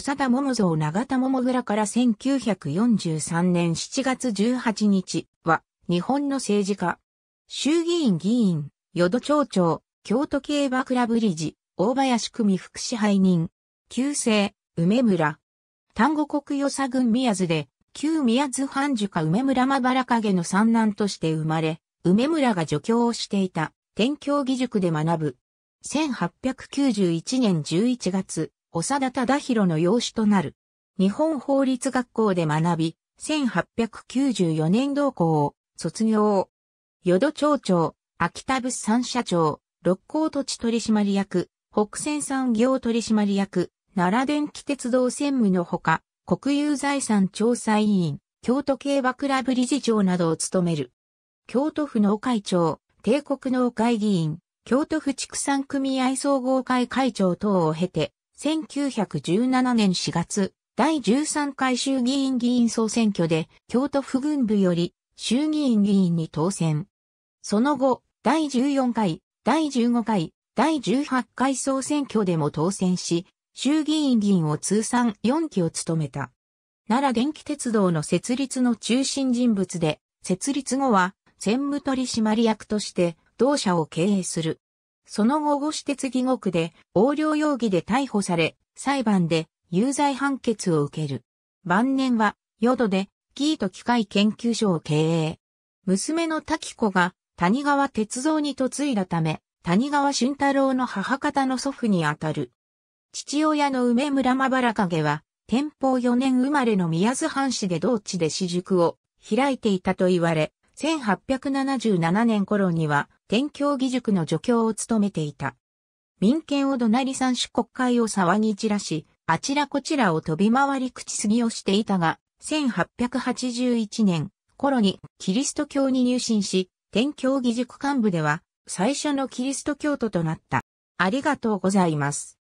長田桃蔵長田桃倉から1943年7月18日は、日本の政治家、衆議院議員、淀町長、京都競馬クラブ理事、大林組副支配人、旧姓、梅村。丹後国与佐郡宮津で、旧宮津藩主か梅村まばら影の三男として生まれ、梅村が助教をしていた、天教義塾で学ぶ。1891年11月、長田忠宏の養子となる。日本法律学校で学び、1894年同校を卒業。淀町長、秋田物産社長、六甲土地取締役、北線産業取締役、奈良電気鉄道専務のほか、国有財産調査委員、京都競馬クラブ理事長などを務める。京都府農会長、帝国農会議員、京都府畜産組合総合会会長等を経て、1917年4月、第13回衆議院議員総選挙で、京都府軍部より、衆議院議員に当選。その後、第14回、第15回、第18回総選挙でも当選し、衆議院議員を通算4期を務めた。奈良電気鉄道の設立の中心人物で、設立後は、専務取締役として、同社を経営する。その後ご私鉄疑獄で横領容疑で逮捕され、裁判で有罪判決を受ける。晩年は、淀で、ギート機械研究所を経営。娘の滝子が谷川鉄造に嫁いだため、谷川俊太郎の母方の祖父にあたる。父親の梅村まばら影は、天保4年生まれの宮津藩士で同地で私塾を開いていたと言われ、1877年頃には天教義塾の助教を務めていた。民権を怒鳴り三種国会を騒ぎ散らし、あちらこちらを飛び回り口すぎをしていたが、1881年頃にキリスト教に入信し、天教義塾幹部では最初のキリスト教徒となった。ありがとうございます。